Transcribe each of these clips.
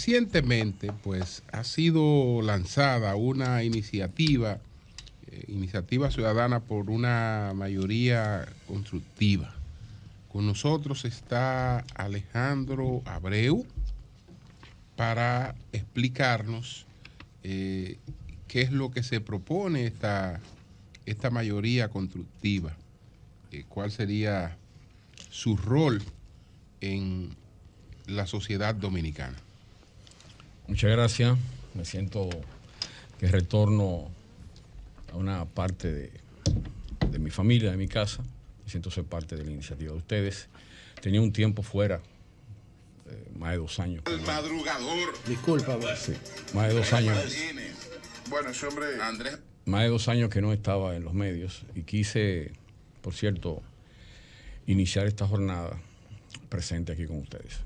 recientemente, pues, ha sido lanzada una iniciativa, eh, iniciativa ciudadana por una mayoría constructiva. Con nosotros está Alejandro Abreu para explicarnos eh, qué es lo que se propone esta, esta mayoría constructiva, eh, cuál sería su rol en la sociedad dominicana. Muchas gracias. Me siento que retorno a una parte de, mi familia, de mi casa. Me siento ser parte de la iniciativa de ustedes. Tenía un tiempo fuera, eh, más de dos años. El madrugador. Disculpa, más de dos años. Bueno, ese hombre, Andrés. Más de dos años que no estaba en los medios y quise, por cierto, iniciar esta jornada presente aquí con ustedes.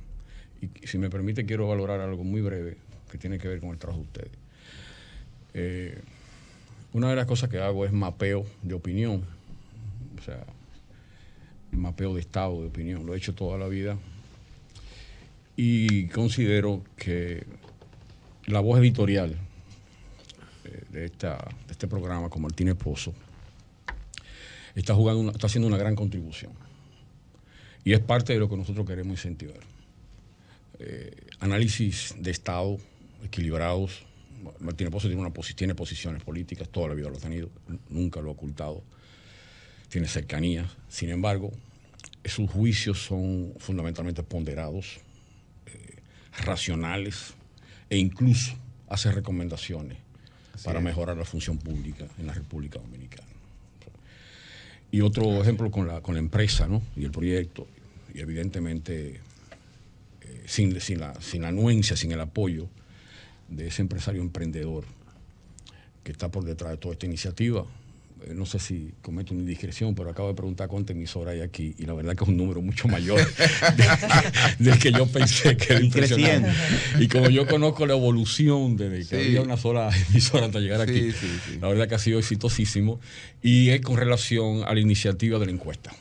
Y si me permite, quiero valorar algo muy breve que tiene que ver con el trabajo de ustedes. Eh, una de las cosas que hago es mapeo de opinión, o sea, mapeo de estado de opinión, lo he hecho toda la vida y considero que la voz editorial eh, de, este programa con Martín Pozo está, jugando está haciendo una gran contribución. Y es parte de lo que nosotros queremos incentivar. Eh, análisis de Estado equilibrados. Martínez tiene, una, tiene posiciones políticas, toda la vida lo ha tenido, nunca lo ha ocultado, tiene cercanías... Sin embargo, sus juicios son fundamentalmente ponderados, eh, racionales e incluso hace recomendaciones para mejorar la función pública en la República Dominicana. Y otro ejemplo con la, con la empresa ¿no? y el proyecto, y evidentemente eh, sin, sin, la, sin la anuencia, sin el apoyo de ese empresario emprendedor que está por detrás de toda esta iniciativa. Eh, no sé si cometo una indiscreción, pero acabo de preguntar cuánta emisora hay aquí y la verdad que es un número mucho mayor del, que yo pensé que era impresionante. Y como yo conozco la evolución desde que había una sola emisora hasta llegar aquí, la verdad que ha sido exitosísimo y es con relación a la iniciativa de la encuesta.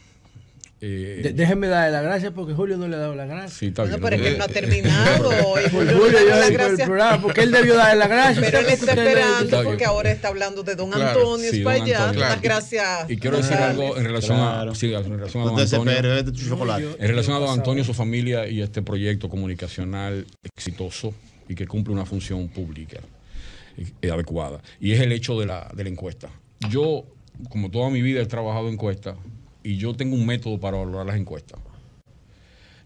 Eh, déjenme darle las gracias porque Julio no le ha dado las gracias. Sí, pero es que eh, no ha eh, terminado. Eh, Julio, le ha dado las el porque él debió darle las gracias. Pero él está esperando porque ahora está hablando de don Antonio sí, Espaillat. gracias. Y, quiero decir algo en relación a, relación a don Antonio. En relación a don Antonio, su familia y este proyecto comunicacional exitoso y que cumple una función pública adecuada. Y es el hecho de la, de la encuesta. Yo, como toda mi vida, he trabajado en encuestas y yo tengo un método para valorar las encuestas.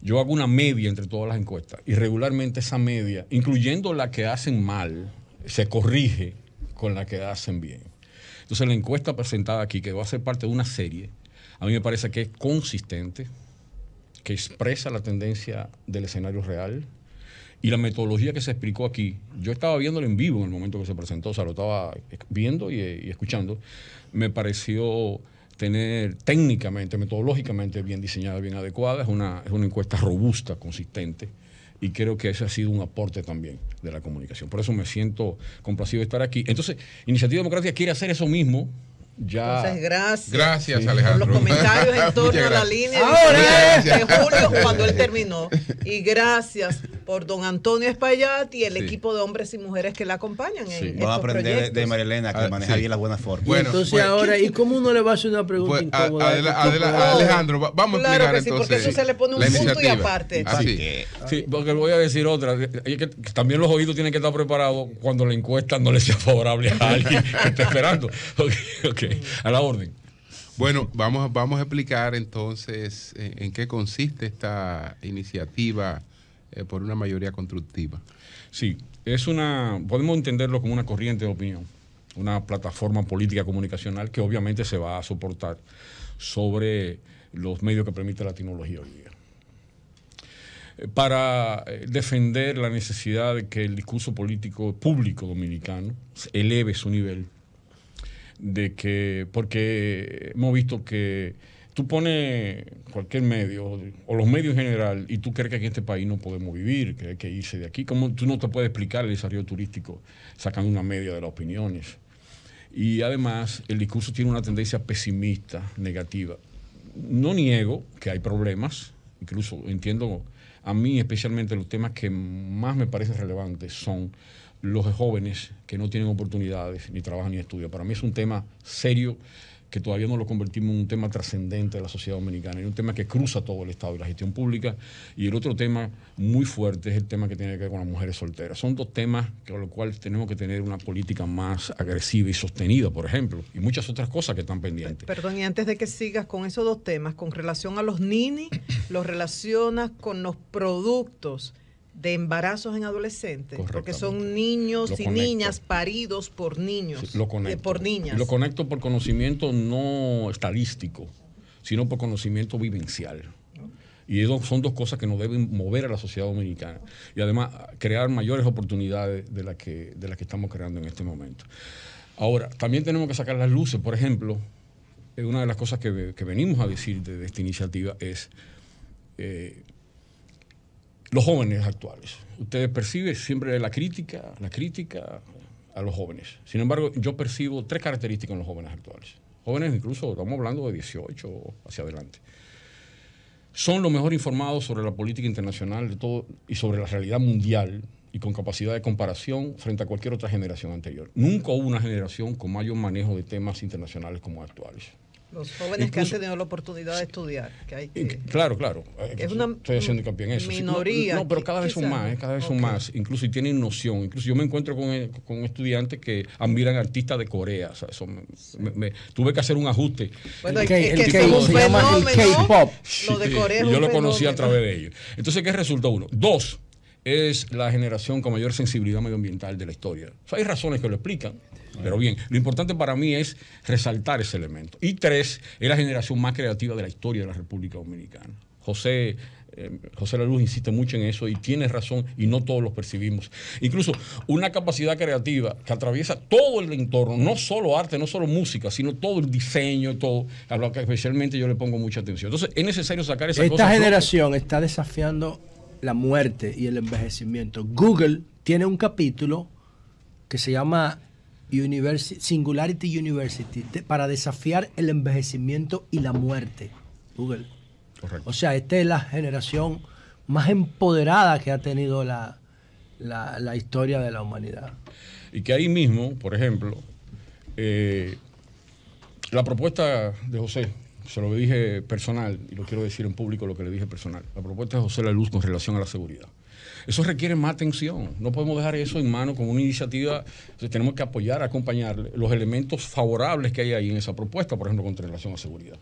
Yo hago una media entre todas las encuestas y regularmente esa media, incluyendo la que hacen mal, se corrige con la que hacen bien. Entonces la encuesta presentada aquí, que va a ser parte de una serie, a mí me parece que es consistente, que expresa la tendencia del escenario real, y la metodología que se explicó aquí, yo estaba viéndolo en vivo en el momento que se presentó, o sea, lo estaba viendo y escuchando, me pareció tener técnicamente, metodológicamente bien diseñada, bien adecuada. Es una, es una encuesta robusta, consistente. Y creo que ese ha sido un aporte también de la comunicación. Por eso me siento complacido de estar aquí. Entonces, Iniciativa Democrática quiere hacer eso mismo, ya. gracias. Gracias, Alejandro. Por los comentarios en torno a la línea de julio, cuando él terminó. Y gracias por don Antonio Espaillat y el equipo de hombres y mujeres que la acompañan. Sí. voy a aprender de, Marilena que ah, maneja bien las buenas formas. entonces ahora, ¿y cómo uno le va a hacer una pregunta? Pues, Alejandro, vamos claro a explicar que sí, Porque eso se le pone un punto y aparte. Ah, Así. Sí, porque voy a decir otra. también los oídos tienen que estar preparados cuando la encuesta no le sea favorable a alguien que está esperando. Ok, A la orden. Bueno, vamos, vamos a explicar entonces eh, en qué consiste esta iniciativa eh, por una mayoría constructiva. Sí, es una, podemos entenderlo como una corriente de opinión, una plataforma política comunicacional que obviamente se va a soportar sobre los medios que permite la tecnología hoy día eh, para eh, defender la necesidad de que el discurso político público dominicano eleve su nivel, de que, porque hemos visto que tú pones cualquier medio, o los medios en general, y tú crees que aquí en este país no podemos vivir, que hay que irse de aquí. ¿Cómo tú no te puedes explicar el desarrollo turístico sacando una media de las opiniones? Y además, el discurso tiene una tendencia pesimista, negativa. No niego que hay problemas, incluso entiendo, a mí especialmente los temas que más me parecen relevantes son los jóvenes que no tienen oportunidades, ni trabajan ni estudian. Para mí es un tema serio que todavía no lo convertimos en un tema trascendente de la sociedad dominicana, en un tema que cruza todo el Estado y la gestión pública. Y el otro tema muy fuerte es el tema que tiene que ver con las mujeres solteras. Son dos temas con los cuales tenemos que tener una política más agresiva y sostenida, por ejemplo, y muchas otras cosas que están pendientes. Perdón, y antes de que sigas con esos dos temas, con relación a los NINI, los relacionas con los productos de embarazos en adolescentes, porque son niños y niñas paridos por niños, eh, por niñas. Lo conecto por conocimiento no estadístico, sino por conocimiento vivencial. Y son dos cosas que nos deben mover a la sociedad dominicana. Y además crear mayores oportunidades de las que, de las que estamos creando en este momento. Ahora, también tenemos que sacar las luces. Por ejemplo, eh, una de las cosas que, venimos a decir de, esta iniciativa es eh, los jóvenes actuales. Ustedes perciben siempre la crítica, la crítica a los jóvenes. Sin embargo, yo percibo tres características en los jóvenes actuales. Jóvenes incluso, estamos hablando de 18 hacia adelante. Son los mejor informados sobre la política internacional de todo, y sobre la realidad mundial y con capacidad de comparación frente a cualquier otra generación anterior. Nunca hubo una generación con mayor manejo de temas internacionales como actuales. Los jóvenes que han tenido la oportunidad de estudiar. claro, claro. Es una haciendo Minoría. No, pero cada vez son más, eh, cada vez son más. Incluso si tienen noción. Incluso yo me encuentro con, eh, con estudiantes que admiran artistas de Corea. me, tuve que hacer un ajuste. Bueno, el, K-pop. Lo de Corea. yo lo conocí a través de ellos. Entonces, ¿qué resulta uno? Dos, es la generación con mayor sensibilidad medioambiental de la historia. hay razones que lo explican. Pero bien, lo importante para mí es resaltar ese elemento. Y tres, es la generación más creativa de la historia de la República Dominicana. José, eh, José La insiste mucho en eso y tiene razón y no todos los percibimos. Incluso una capacidad creativa que atraviesa todo el entorno, no solo arte, no solo música, sino todo el diseño todo, a lo que especialmente yo le pongo mucha atención. Entonces es necesario sacar esa Esta generación está desafiando la muerte y el envejecimiento. Google tiene un capítulo que se llama Singularity University para desafiar el envejecimiento y la muerte. Google. O sea, esta es la generación más empoderada que ha tenido la, la, historia de la humanidad. Y que ahí mismo, por ejemplo, eh, la propuesta de José, se lo dije personal y lo quiero decir en público lo que le dije personal, la propuesta de José La Luz con relación a la seguridad. Eso requiere más atención. No podemos dejar eso en mano como una iniciativa. tenemos que apoyar, acompañar los elementos favorables que hay ahí en esa propuesta, por ejemplo, con relación a seguridad.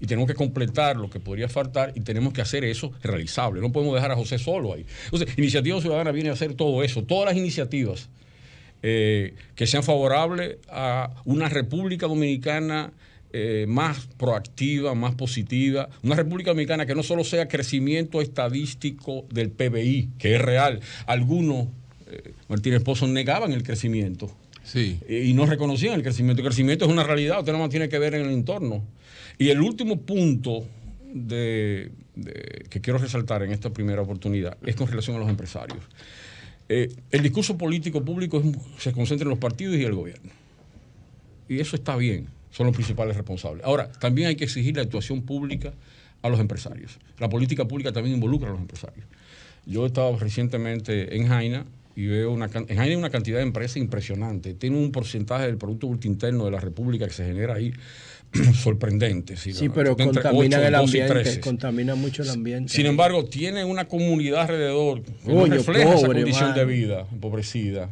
Y tenemos que completar lo que podría faltar y tenemos que hacer eso realizable. No podemos dejar a José solo ahí. Entonces, Iniciativa Ciudadana viene a hacer todo eso, todas las iniciativas eh, que sean favorables a una República Dominicana eh, más proactiva, más positiva, una República Dominicana que no solo sea crecimiento estadístico del PBI, que es real. Algunos, eh, Martínez Pozo, negaban el crecimiento. Eh, y no reconocían el crecimiento. El crecimiento es una realidad, usted no más tiene que ver en el entorno. Y el último punto que quiero resaltar en esta primera oportunidad es con relación a los empresarios. Eh, el discurso político público se concentra en los partidos y el gobierno. Y eso está bien son los principales responsables. Ahora, también hay que exigir la actuación pública a los empresarios. La política pública también involucra a los empresarios. Yo he estado recientemente en Jaina y veo una, una cantidad de empresas impresionante. Tiene un porcentaje del Producto Interno de la República que se genera ahí sorprendente. Sí, pero contaminan el ambiente, contamina mucho el ambiente. Sin embargo, tiene una comunidad alrededor que refleja pobre, esa condición de vida empobrecida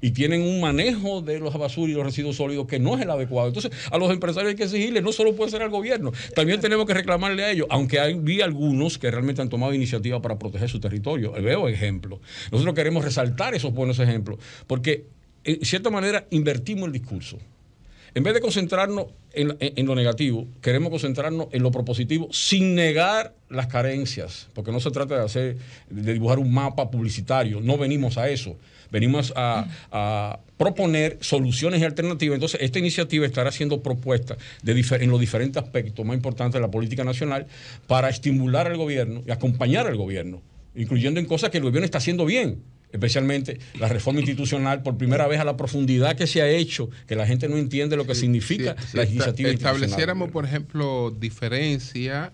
y tienen un manejo de los basuros y los residuos sólidos que no es el adecuado. Entonces, a los empresarios hay que exigirles, no solo puede ser al gobierno, también tenemos que reclamarle a ellos, aunque hay, vi algunos que realmente han tomado iniciativa para proteger su territorio. Veo ejemplos. Nosotros queremos resaltar esos buenos ejemplos, porque en cierta manera invertimos el discurso. En vez de concentrarnos en, lo negativo, queremos concentrarnos en lo propositivo sin negar las carencias, porque no se trata de hacer de dibujar un mapa publicitario, no venimos a eso venimos a, proponer soluciones y alternativas. Entonces, esta iniciativa estará haciendo propuestas en los diferentes aspectos más importantes de la política nacional para estimular al gobierno y acompañar al gobierno, incluyendo en cosas que el gobierno está haciendo bien especialmente la reforma institucional, por primera vez a la profundidad que se ha hecho, que la gente no entiende lo que significa la iniciativa Si Estableciéramos, por ejemplo, diferencia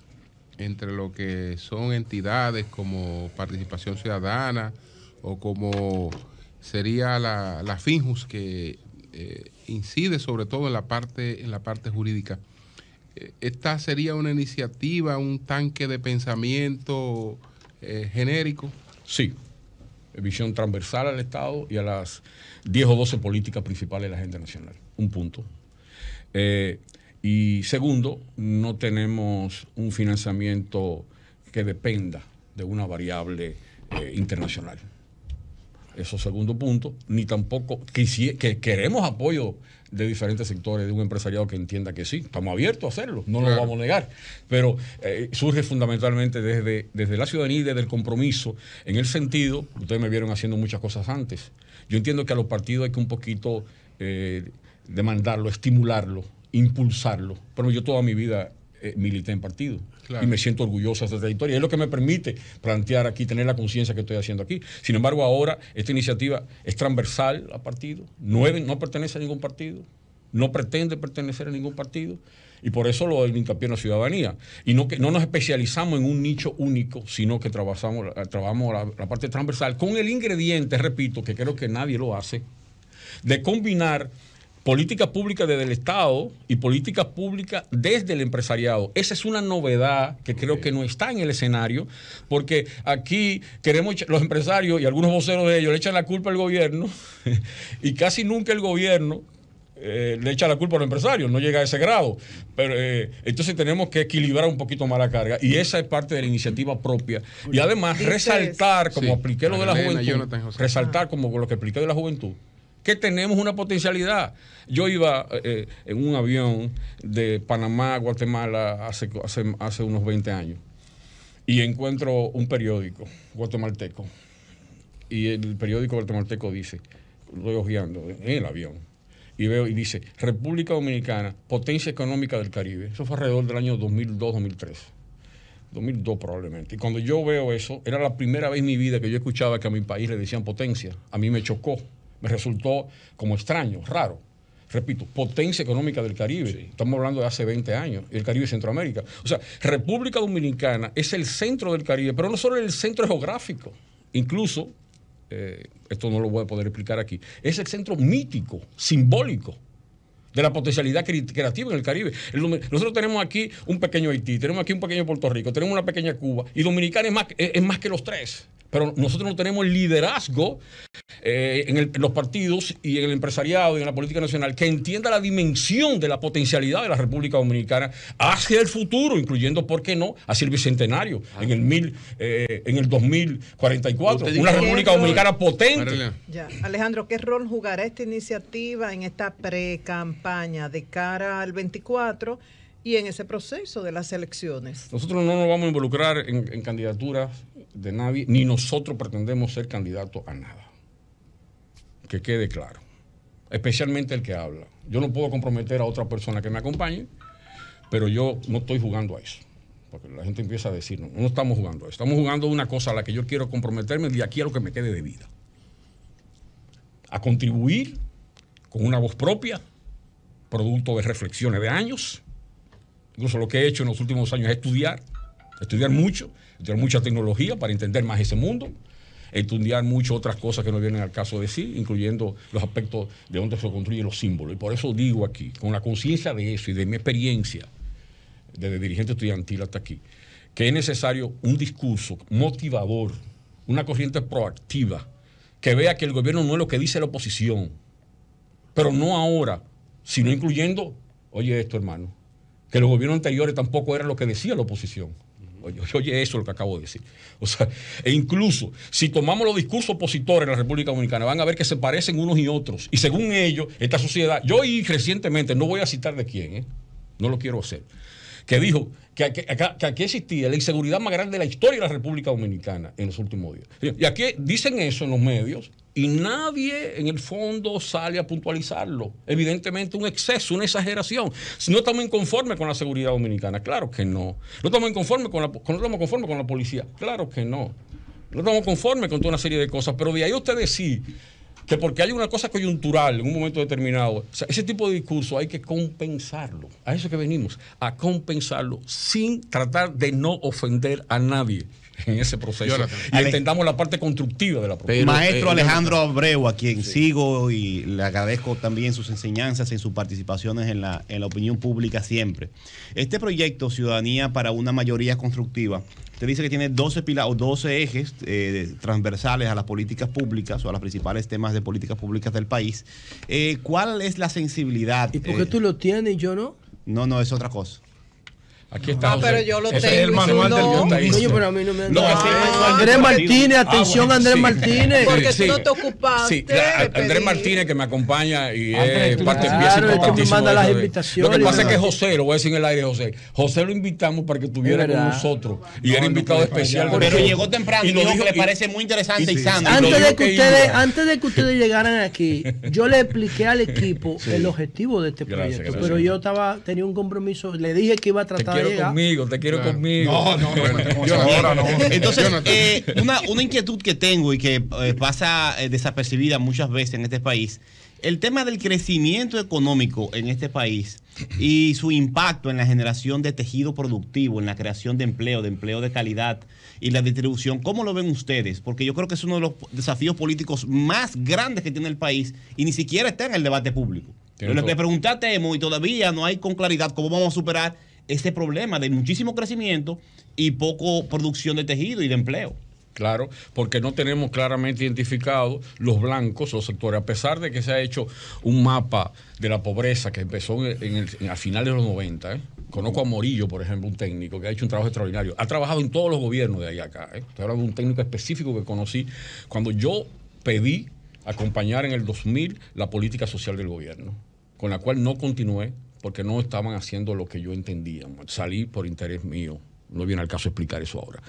entre lo que son entidades como participación ciudadana o como sería la, la Finjus que eh, incide sobre todo en la parte, en la parte jurídica. Eh, ¿Esta sería una iniciativa, un tanque de pensamiento eh, genérico? Sí, visión transversal al Estado y a las 10 o 12 políticas principales de la agenda nacional. Un punto. y segundo, no tenemos un financiamiento que dependa de una variable internacional eso segundo punto, ni tampoco que, que queremos apoyo de diferentes sectores de un empresariado que entienda que sí, estamos abiertos a hacerlo, no lo vamos a negar, pero eh, surge fundamentalmente desde, desde la ciudadanía desde el compromiso, en el sentido, ustedes me vieron haciendo muchas cosas antes, yo entiendo que a los partidos hay que un poquito eh, demandarlo, estimularlo, impulsarlo, pero yo toda mi vida eh, milité en partido. Y me siento orgullosa de esta trayectoria. Es lo que me permite plantear aquí, tener la conciencia que estoy haciendo aquí. Sin embargo, ahora esta iniciativa es transversal a partido. no pertenece a ningún partido. No pretende pertenecer a ningún partido. Y por eso lo del hincapié en la ciudadanía. Y no, no nos especializamos en un nicho único, sino que trabajamos, eh, trabajamos la parte transversal con el ingrediente, repito, que creo que nadie lo hace, de combinar políticas públicas desde el Estado y políticas públicas desde el empresariado. Esa es una novedad que creo que no está en el escenario, porque aquí queremos, los empresarios y algunos voceros de ellos le echan la culpa al gobierno y casi nunca el gobierno eh, le echa la culpa a los empresarios, no llega a ese grado. Pero eh, entonces tenemos que equilibrar un poquito más la carga y esa es parte de la iniciativa propia. Y además resaltar, como apliqué lo de la juventud, resaltar ah. como lo que expliqué de la juventud, que tenemos una potencialidad. Yo iba eh, eh, en un avión de Panamá a Guatemala hace, hace, unos 20 años y encuentro un periódico guatemalteco. Y el periódico guatemalteco dice, estoy ojeando en el avión, y veo y dice, República Dominicana, potencia económica del Caribe. Eso fue alrededor del año 2002-2003. 2002 probablemente. Y cuando yo veo eso, era la primera vez en mi vida que yo escuchaba que a mi país le decían potencia. A mí me chocó me resultó como extraño, raro. Repito, potencia económica del Caribe. Estamos hablando de hace 20 años, el Caribe y Centroamérica. O sea, República Dominicana es el centro del Caribe, pero no solo el centro geográfico, incluso, eh, esto no lo voy a poder explicar aquí, es el centro mítico, simbólico de la potencialidad creativa en el Caribe. Nosotros tenemos aquí un pequeño Haití, tenemos aquí un pequeño Puerto Rico, tenemos una pequeña Cuba, y Dominicana es más, es más que los tres. Pero nosotros no tenemos liderazgo eh, en, los partidos y en el empresariado y en la política nacional que entienda la dimensión de la potencialidad de la República Dominicana hacia el futuro, incluyendo, ¿por qué no?, hacia el bicentenario ah. en el, mil, eh, en el 2044. Una República Dominicana potente. Ya. Alejandro, ¿qué rol jugará esta iniciativa en esta pre-campaña de cara al 24? y en ese proceso de las elecciones. Nosotros no nos vamos a involucrar en, en candidaturas de nadie, ni nosotros pretendemos ser candidatos a nada que quede claro, especialmente el que habla. Yo no puedo comprometer a otra persona que me acompañe, pero yo no estoy jugando a eso. Porque la gente empieza a decir, no, estamos jugando a eso. Estamos jugando a una cosa a la que yo quiero comprometerme Y aquí a lo que me quede de vida. A contribuir con una voz propia, producto de reflexiones de años. Incluso lo que he hecho en los últimos años es estudiar, estudiar mucho, estudiar mucha tecnología para entender más ese mundo estudiar mucho otras cosas que no vienen al caso de sí, incluyendo los aspectos de donde se construyen los símbolos. Y por eso digo aquí, con la conciencia de eso y de mi experiencia desde dirigente estudiantil hasta aquí, que es necesario un discurso motivador, una corriente proactiva, que vea que el gobierno no es lo que dice la oposición, pero no ahora, sino incluyendo, oye esto hermano, que los gobiernos anteriores tampoco eran lo que decía la oposición. Oye, oye, eso lo que acabo de decir. O sea, e incluso si tomamos los discursos opositores en la República Dominicana, van a ver que se parecen unos y otros. Y según ellos, esta sociedad, yo y recientemente, no voy a citar de quién, ¿eh? no lo quiero hacer, que dijo que, que, aquí existía la inseguridad más grande de la historia de la República Dominicana en los últimos días. Y aquí dicen eso en los medios, y nadie en el fondo sale a puntualizarlo. Evidentemente un exceso, una exageración. Si no estamos inconformes con la seguridad dominicana, claro que no. No estamos inconformes con la, no estamos conformes con la policía, claro que no. No estamos conformes con toda una serie de cosas, pero de ahí usted decir que porque hay una cosa coyuntural en un momento determinado, ese tipo de discurso hay que compensarlo. A eso que venimos, a compensarlo sin tratar de no ofender a nadie. en ese proceso y entendamos la parte constructiva de la propuesta. Maestro eh, Alejandro eh, Abreu, a quien sigo y le agradezco también sus enseñanzas y sus participaciones en la, en la opinión pública siempre. Este proyecto Ciudadanía para una mayoría constructiva, te dice que tiene 12, o 12 ejes eh, transversales a las políticas públicas o a los principales temas de políticas públicas del país. ¿Cuál es la sensibilidad? ¿Y por qué tú lo tienes y yo no? No, no, es otra cosa. Aquí está. Ah, pero yo lo Ese tengo. Es el manual del pero a mí no me han Andrés Martínez, ah, atención, Andrés Martínez. Porque tú no te ocupaste. Sí, Andrés Martínez que me acompaña y es parte de pieza manda las invitaciones. Lo que pasa es que José, lo voy a decir en el aire, José. José lo invitamos para que estuviera con nosotros y era invitado especial. Pero llegó temprano y lo dijo que le parece muy interesante y, sano. Antes de que ustedes, antes de ustedes llegaran aquí, yo le expliqué al equipo el objetivo de este proyecto, pero yo estaba tenía un compromiso, le dije que iba a tratar quiero conmigo, te quiero conmigo. Entonces, una, inquietud que tengo y que eh, pasa eh, desapercibida muchas veces en este país, el tema del crecimiento económico en este país y su impacto en la generación de tejido productivo, en la creación de empleo, de empleo de calidad y la distribución, ¿cómo lo ven ustedes? Porque yo creo que es uno de los desafíos políticos más grandes que tiene el país y ni siquiera está en el debate público. Pero le que a Temo y todavía no hay con claridad cómo vamos a superar este problema de muchísimo crecimiento y poco producción de tejido y de empleo. Claro, porque no tenemos claramente identificados los blancos, los sectores, a pesar de que se ha hecho un mapa de la pobreza que empezó en el, a finales de los 90. ¿eh? Conozco a Morillo, por ejemplo, un técnico que ha hecho un trabajo extraordinario. Ha trabajado en todos los gobiernos de allá acá. ¿eh? Estoy hablando de un técnico específico que conocí cuando yo pedí acompañar en el 2000 la política social del gobierno, con la cual no continué porque no estaban haciendo lo que yo entendía. Salí por interés mío. No viene al caso explicar eso ahora.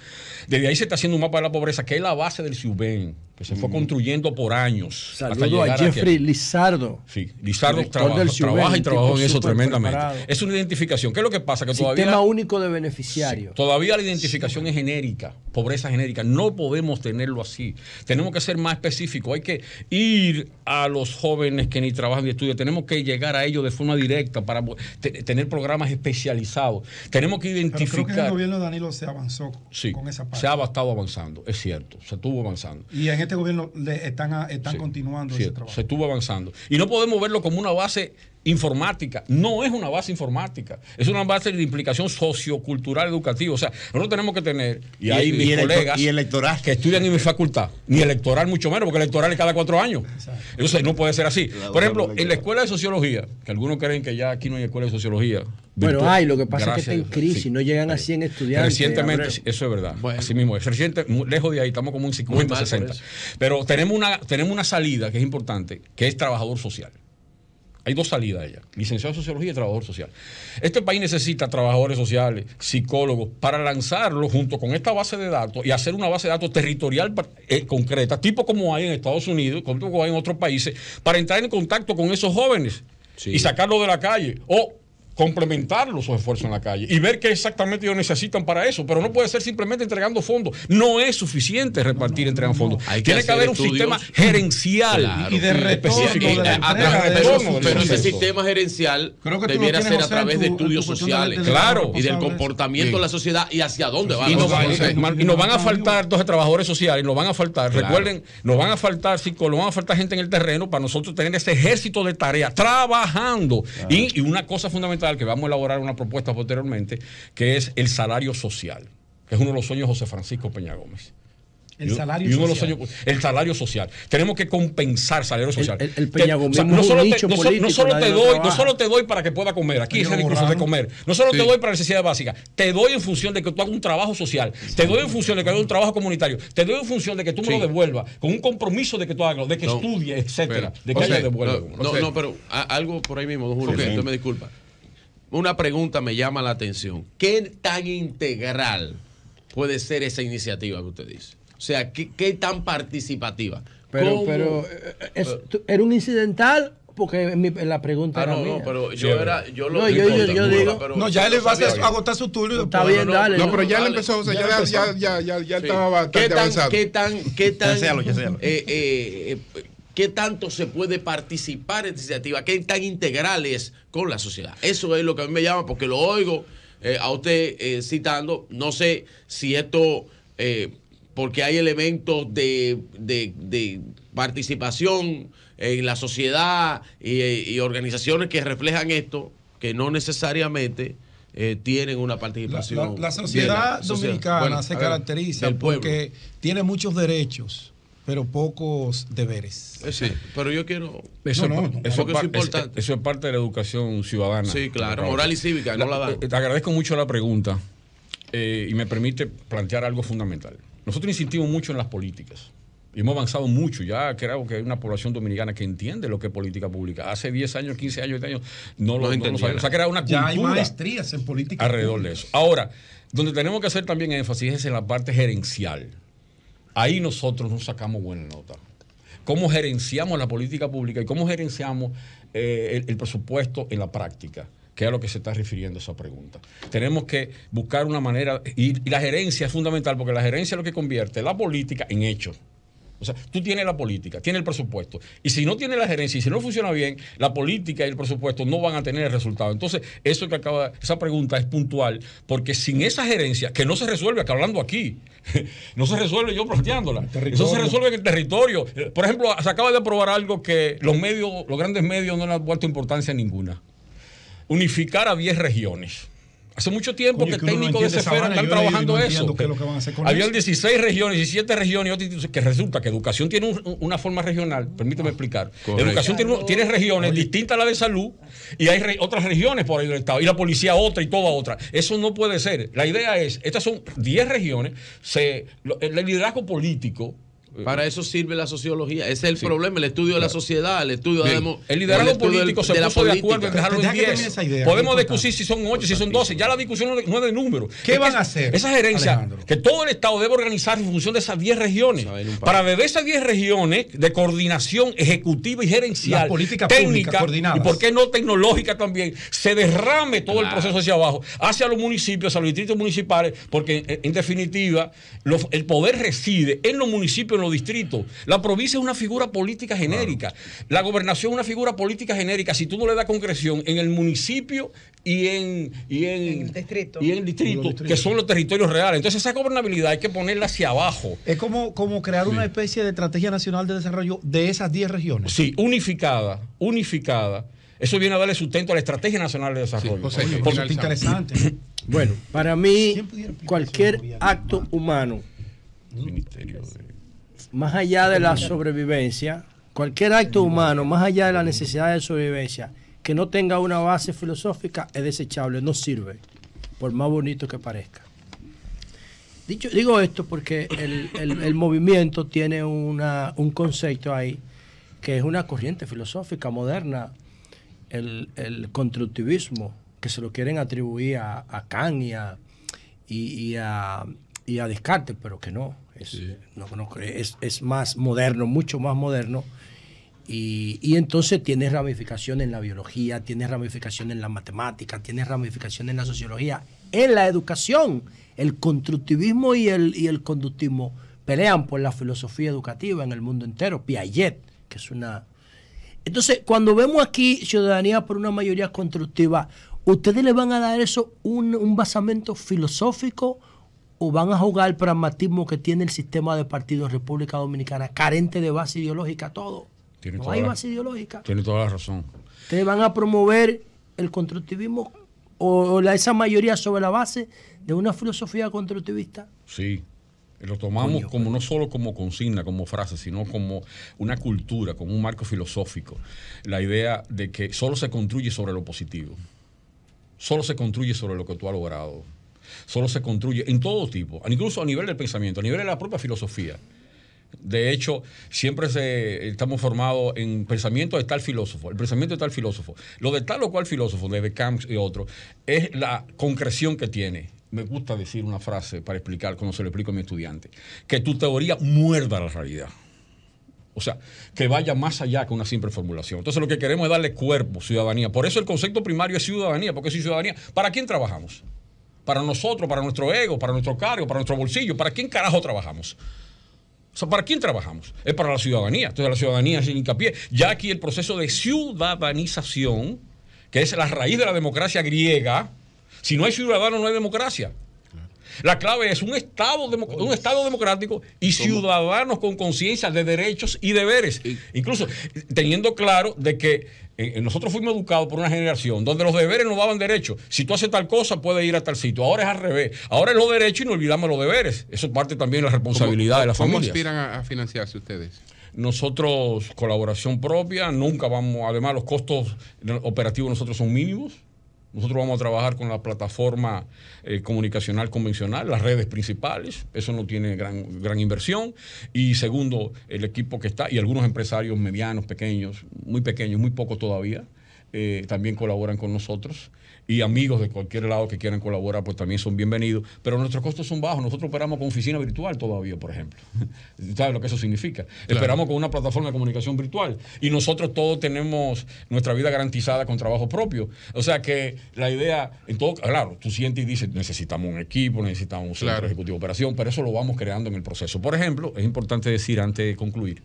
Desde ahí se está haciendo un mapa de la pobreza, que es la base del SUBEN se fue mm. construyendo por años. Saludo a Jeffrey Lizardo. Sí, Lizardo trabaja, y trabaja, en eso tremendamente. Es una identificación. ¿Qué es lo que pasa? Que Sistema único de beneficiario. todavía la identificación es genérica, pobreza genérica. No podemos tenerlo así. Tenemos que ser más específicos. Hay que ir a los jóvenes que ni trabajan ni estudian. Tenemos que llegar a ellos de forma directa para tener programas especializados. Tenemos que identificar. Pero creo que el gobierno de Danilo se avanzó con esa parte. Se ha estado avanzando, es cierto. Se estuvo avanzando. Y en este gobierno le están, continuando ese trabajo. Se estuvo avanzando. Y no podemos verlo como una base informática. No es una base informática. Es una base de implicación sociocultural educativa. O sea, nosotros tenemos que tener, y, hay mis colegas y que estudian en mi facultad, ni electoral mucho menos, porque electoral es cada cuatro años. Eso Entonces no puede ser así. Por ejemplo, en la escuela de sociología, que algunos creen que ya aquí no hay escuela de sociología, bueno, hay, lo que pasa es que está en crisis, no llegan a 100 estudiantes. Recientemente, eso es verdad, así mismo es. lejos de ahí, estamos como en 50, 60. Pero tenemos una, tenemos una salida que es importante, que es trabajador social. Hay dos salidas allá, licenciado en sociología y trabajador social. Este país necesita trabajadores sociales, psicólogos, para lanzarlo junto con esta base de datos y hacer una base de datos territorial eh, concreta, tipo como hay en Estados Unidos, como hay en otros países, para entrar en contacto con esos jóvenes y sacarlos de la calle. O complementar los esfuerzos en la calle y ver qué exactamente ellos necesitan para eso. Pero no puede ser simplemente entregando fondos. No es suficiente repartir, y entregar fondos. Tiene que, haber un sistema gerencial y de específico pero, ese sistema gerencial Creo ser a través de estudios sociales. claro. Y del comportamiento de la sociedad y hacia dónde va. Y, nos, y nos van a faltar dos trabajadores sociales, nos van a faltar, recuerden, nos van a faltar psicólogos, nos van a faltar gente en el terreno para nosotros tener ese ejército de tareas trabajando. y una cosa fundamental que vamos a elaborar una propuesta posteriormente, que es el salario social, es uno de los sueños de José Francisco Peña Gómez. El salario, social. Tenemos que compensar salario social. no, solo te, doy, para que pueda comer. Aquí es el recurso de comer. No solo te doy para necesidad básica. Te doy en función de que tú hagas un trabajo social. Te doy en función de que hagas un trabajo comunitario. Te doy en función de que tú me lo devuelvas. Con un compromiso de que tú hagas, de que estudie estudies, etcétera. de que No, no, pero algo por ahí mismo, don me disculpa una pregunta me llama la atención. ¿Qué tan integral puede ser esa iniciativa que usted dice? O sea, ¿qué, tan participativa? Pero, pero eh, eh, ¿era un incidental? Porque mi, la pregunta ah, era no, mía. no, pero yo era, yo lo no, yo, yo, digo, no, ya él va a agotar su turno Está bien, no, dale. No, pero ya le empezó, o sea, ya, ya, ya, ya, ya estaba ¿Qué tan, avanzado. ¿Qué tan, qué tan, qué tan, eh, eh, eh, qué tanto se puede participar en esta iniciativa, qué tan integrales con la sociedad. Eso es lo que a mí me llama, porque lo oigo eh, a usted eh, citando, no sé si esto, eh, porque hay elementos de, participación en la sociedad y, organizaciones que reflejan esto, que no necesariamente... tienen una participación. La, sociedad dominicana se caracteriza porque tiene muchos derechos pero pocos deberes. Eh, sí, pero yo quiero... Eso, es, parte de la educación ciudadana. Sí, claro, moral y cívica, no la eh, Te agradezco mucho la pregunta eh, y me permite plantear algo fundamental. Nosotros insistimos mucho en las políticas. Y hemos avanzado mucho. Ya creo que hay una población dominicana que entiende lo que es política pública. Hace 10 años, 15 años, 20 años, no lo, no, O sea, que una cultura. Ya hay maestrías en política. Alrededor de eso. Ahora, donde tenemos que hacer también énfasis es en la parte gerencial. Ahí nosotros nos sacamos buena nota. Cómo gerenciamos la política pública y cómo gerenciamos eh, el, presupuesto en la práctica que es a lo que se está refiriendo esa pregunta. Tenemos que buscar una manera, y, y, la gerencia es fundamental, porque la gerencia es lo que convierte la política en hechos tú tienes la política, tienes el presupuesto. Y si no tienes la gerencia y si no funciona bien, la política y el presupuesto no van a tener el resultado. Entonces, eso que acaba, esa pregunta es puntual, porque sin esa gerencia, que no se resuelve acá hablando aquí, no se resuelve yo planteándola. Eso se resuelve en el territorio. Por ejemplo, se acaba de aprobar algo que los medios, los grandes medios no le han vuelto importancia ninguna. Unificar a 10 regiones. Hace mucho tiempo que, técnicos de ese Cefera están trabajando eso. Habían 16 regiones, 17 regiones y otras que resulta que educación tiene una forma regional, permíteme ah, explicar. Educación tiene, regiones distintas a la de salud y hay otras regiones por ahí del Estado y la policía otra y toda otra. Eso no puede ser. La idea es, estas son 10 regiones, se, el liderazgo político para eso sirve la sociología. Ese es el problema, el estudio de la sociedad, el estudio de la El liderazgo político se de de acuerdo en dejarlo en 10. Podemos discutir si son 8, si son 12. Ya la discusión no es de número. ¿Qué van a hacer? Esa gerencia, que todo el Estado debe organizar en función de esas 10 regiones. Para beber esas 10 regiones de coordinación ejecutiva y gerencial, política técnica, y por qué no tecnológica también, se derrame todo el proceso hacia abajo, hacia los municipios, a los distritos municipales, porque eh, en, definitiva el poder reside en los municipios distrito, La provincia es una figura política genérica. La gobernación es una figura política genérica. Si tú no le das concreción en el municipio y en, y el distrito, y en que son los territorios reales. Entonces esa gobernabilidad hay que ponerla hacia abajo. Es como, como crear una especie de estrategia nacional de desarrollo de esas 10 regiones. Sí, unificada, unificada. Eso viene a darle sustento a la Estrategia Nacional de Desarrollo. interesante. bueno, para mí, cualquier acto humano más allá de la sobrevivencia, cualquier acto humano, más allá de la necesidad de sobrevivencia, que no tenga una base filosófica, es desechable, no sirve, por más bonito que parezca. Dicho, digo esto porque el, movimiento tiene una, un concepto ahí que es una corriente filosófica moderna, el, constructivismo, que se lo quieren atribuir a, Kant a, y a, y a Descartes, pero que no es, no, es, más moderno, mucho más moderno. Y, entonces tiene ramificación en la biología, tiene ramificación en la matemática, tiene ramificación en la sociología, en la educación. El constructivismo y el, y el conductismo pelean por la filosofía educativa en el mundo entero. Piaget, que es una... Entonces, cuando vemos aquí ciudadanía por una mayoría constructiva, ¿ustedes le van a dar eso un, un basamento filosófico? o van a jugar el pragmatismo que tiene el sistema de partidos República Dominicana, carente de base ideológica todo. Tiene no hay base ideológica. Tiene toda la razón. Ustedes van a promover el constructivismo o, esa mayoría sobre la base de una filosofía constructivista. Sí, lo tomamos como no solo como consigna, como frase, sino como una cultura, como un marco filosófico. La idea de que solo se construye sobre lo positivo, solo se construye sobre lo que tú has logrado, Solo se construye en todo tipo, incluso a nivel del pensamiento, a nivel de la propia filosofía. De hecho, siempre se, estamos formados en pensamiento de tal filósofo, el pensamiento de tal filósofo. Lo de tal o cual filósofo, de Camps y otros, es la concreción que tiene. Me gusta decir una frase para explicar, como se lo explico a mi estudiante, que tu teoría muerda la realidad. O sea, que vaya más allá que una simple formulación. Entonces lo que queremos es darle cuerpo, ciudadanía. Por eso el concepto primario es ciudadanía, porque si ciudadanía, ¿para quién trabajamos? para nosotros, para nuestro ego, para nuestro cargo, para nuestro bolsillo. ¿Para quién carajo trabajamos? O sea, ¿para quién trabajamos? Es para la ciudadanía. Entonces la ciudadanía sin hincapié. Ya aquí el proceso de ciudadanización, que es la raíz de la democracia griega, si no hay ciudadanos no hay democracia. La clave es un Estado, un estado democrático y ciudadanos con conciencia de derechos y deberes. Incluso teniendo claro de que eh, eh, nosotros fuimos educados por una generación donde los deberes nos daban derechos. Si tú haces tal cosa, puedes ir a tal sitio. Ahora es al revés. Ahora es los derechos y no olvidamos los deberes. Eso es parte también de la responsabilidad de la familia. ¿Cómo aspiran a, a financiarse ustedes? Nosotros, colaboración propia, nunca vamos, además los costos operativos nosotros son mínimos. Nosotros vamos a trabajar con la plataforma eh, comunicacional convencional, las redes principales, eso no tiene gran, gran inversión. Y segundo, el equipo que está, y algunos empresarios medianos, pequeños, muy pequeños, muy pocos todavía, eh, también colaboran con nosotros y amigos de cualquier lado que quieran colaborar, pues también son bienvenidos. Pero nuestros costos son bajos. Nosotros operamos con oficina virtual todavía, por ejemplo. ¿Sabes lo que eso significa? Esperamos con una plataforma de comunicación virtual. Y nosotros todos tenemos nuestra vida garantizada con trabajo propio. O sea que la idea, en todo, claro, tú sientes y dices, necesitamos un equipo, necesitamos un centro ejecutivo de operación, pero eso lo vamos creando en el proceso. Por ejemplo, es importante decir antes de concluir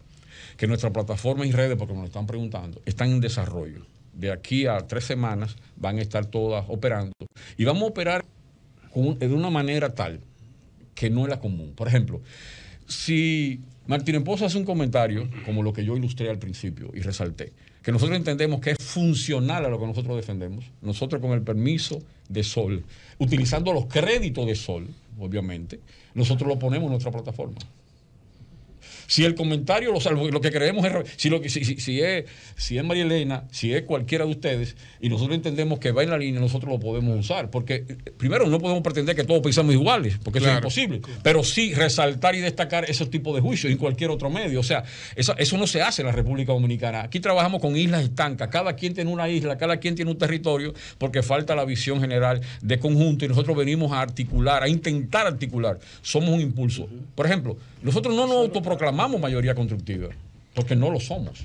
que nuestra plataforma y redes, porque nos lo están preguntando, están en desarrollo de aquí a tres semanas van a estar todas operando. Y vamos a operar de una manera tal que no es la común. Por ejemplo, si Martín Pozo hace un comentario, como lo que yo ilustré al principio y resalté, que nosotros entendemos que es funcional a lo que nosotros defendemos, nosotros con el permiso de Sol, utilizando los créditos de Sol, obviamente, nosotros lo ponemos en nuestra plataforma. Si el comentario, lo, lo que creemos es, si, lo, si, si es, si es María Elena, si es cualquiera de ustedes, y nosotros entendemos que va en la línea, nosotros lo podemos usar. Porque eh, primero no podemos pretender que todos pensamos iguales, porque eso es imposible. Pero sí resaltar y destacar esos tipos de juicios en cualquier otro medio. O sea, eso, eso no se hace en la República Dominicana. Aquí trabajamos con islas estancas. Cada quien tiene una isla, cada quien tiene un territorio, porque falta la visión general de conjunto y nosotros venimos a articular, a intentar articular. Somos un impulso. Por ejemplo, nosotros no nos autoproclamamos Vamos mayoría constructiva, porque no lo somos.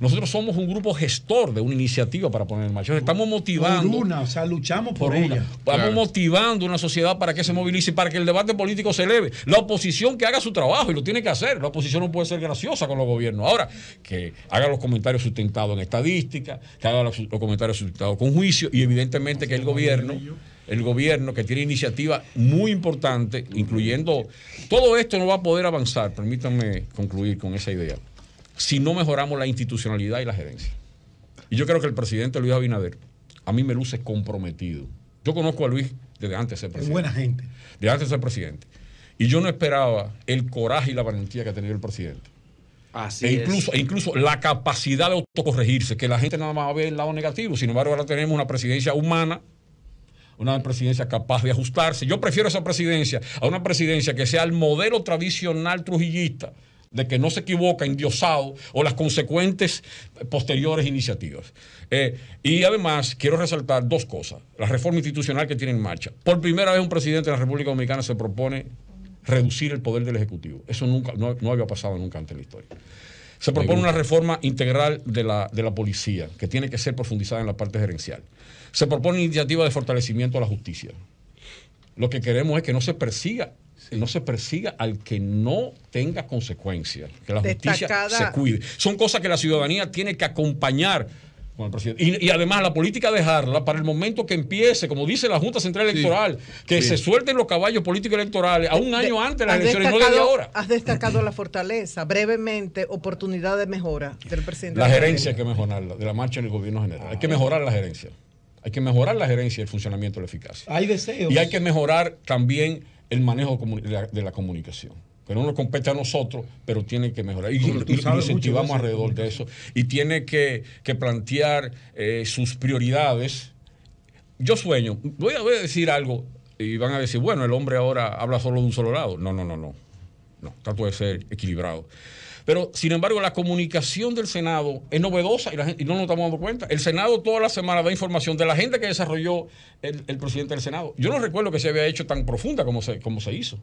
Nosotros somos un grupo gestor de una iniciativa para poner en marcha. Estamos motivando. una, o sea, luchamos por, ella. Una. Estamos motivando una sociedad para que se movilice, para que el debate político se eleve. La oposición que haga su trabajo y lo tiene que hacer. La oposición no puede ser graciosa con los gobiernos. Ahora, que haga los comentarios sustentados en estadística, que haga los comentarios sustentados con juicio y evidentemente que el gobierno el gobierno, que tiene iniciativa muy importante, incluyendo... Todo esto no va a poder avanzar, permítanme concluir con esa idea, si no mejoramos la institucionalidad y la gerencia. Y yo creo que el presidente Luis Abinader, a mí me luce comprometido. Yo conozco a Luis desde antes de ser presidente. Buena gente. Desde antes de ser presidente. Y yo no esperaba el coraje y la valentía que ha tenido el presidente. Así e incluso, E incluso la capacidad de autocorregirse, que la gente nada más ve el lado negativo. Sin embargo, ahora tenemos una presidencia humana una presidencia capaz de ajustarse. Yo prefiero esa presidencia a una presidencia que sea el modelo tradicional trujillista de que no se equivoca, endiosado, o las consecuentes posteriores iniciativas. Eh, y además quiero resaltar dos cosas. La reforma institucional que tiene en marcha. Por primera vez un presidente de la República Dominicana se propone reducir el poder del Ejecutivo. Eso nunca, no, había pasado nunca en la historia. Se propone una reforma integral de la, de la policía, que tiene que ser profundizada en la parte gerencial. Se propone una iniciativa de fortalecimiento a la justicia. Lo que queremos es que no se persiga no se persiga al que no tenga consecuencias, que la justicia se cuide. Son cosas que la ciudadanía tiene que acompañar y, además la política dejarla para el momento que empiece, como dice la Junta Central Electoral, que se suelten los caballos políticos electorales a un año antes de las elecciones, no desde ahora. Has destacado la fortaleza, brevemente, oportunidad de mejora del presidente. La gerencia hay que mejorarla, de la marcha en el gobierno general. Hay que ah. mejorar la gerencia. Hay que mejorar la gerencia y el funcionamiento de la eficacia. Hay deseos. Y hay que mejorar también el manejo de la comunicación que no nos compete a nosotros, pero tiene que mejorar. Y, nos incentivamos alrededor de eso. Y tiene que, plantear eh, sus prioridades. Yo sueño, voy a, decir algo y van a decir, bueno, el hombre ahora habla solo de un solo lado. No, no, no, no. No, trato de ser equilibrado. Pero, sin embargo, la comunicación del Senado es novedosa y, no nos estamos dando cuenta. El Senado toda la semana da información de la gente que desarrolló el, presidente del Senado. Yo no recuerdo que se había hecho tan profunda como se, como se hizo.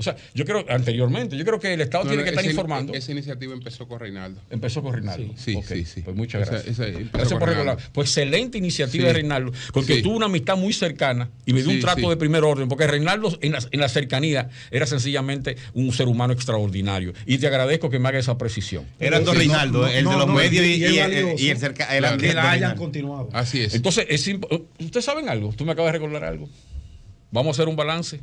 O sea, yo creo, anteriormente, yo creo que el Estado tiene que estar informando. Esa iniciativa empezó con Reinaldo. Empezó con Reinaldo. Sí, sí, sí, Pues muchas gracias. gracias por recordar. Pues excelente iniciativa de Reinaldo, porque tuvo una amistad muy cercana y me dio un trato de primer orden, porque Reinaldo en la, cercanía era sencillamente un ser humano extraordinario. Y te agradezco que me haga esa precisión. Era don Reinaldo, el de los medios y, el eh, cercano. la hayan continuado. Así es. Entonces, ustedes saben algo, tú me acabas de recordar algo. Vamos a hacer un balance.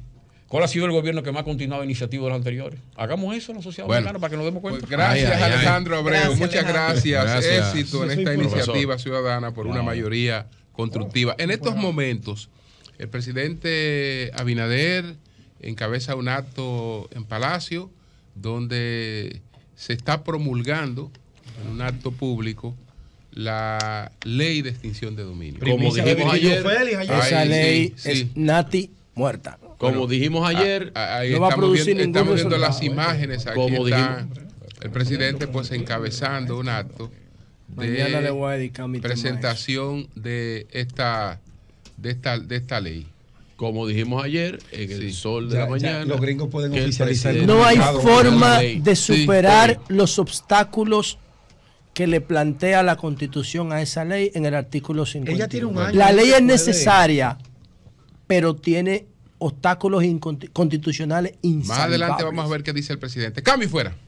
¿Cuál ha sido el gobierno que más ha continuado iniciativas anteriores? Hagamos eso en la sociedad para que nos demos cuenta. Pues, gracias, Alejandro Abreu. muchas gracias. Éxito en esta iniciativa ciudadana por una mayoría constructiva. En estos momentos, el presidente Abinader encabeza un acto en Palacio donde se está promulgando en un acto público la ley de extinción de dominio. Como dijimos ayer, esa ley es nati muerta. Como dijimos ayer, Estamos viendo las ¿eh? imágenes aquí el presidente pues encabezando un acto de presentación de esta, de esta, de esta ley como dijimos ayer, en el sol de la mañana. los gringos pueden oficializar. no hay forma de superar los obstáculos que le plantea la constitución a esa ley en el artículo 50. la ley es necesaria, pero tiene obstáculos inconstitucionales insalvables. Más adelante vamos a ver qué dice el presidente. Cambio fuera.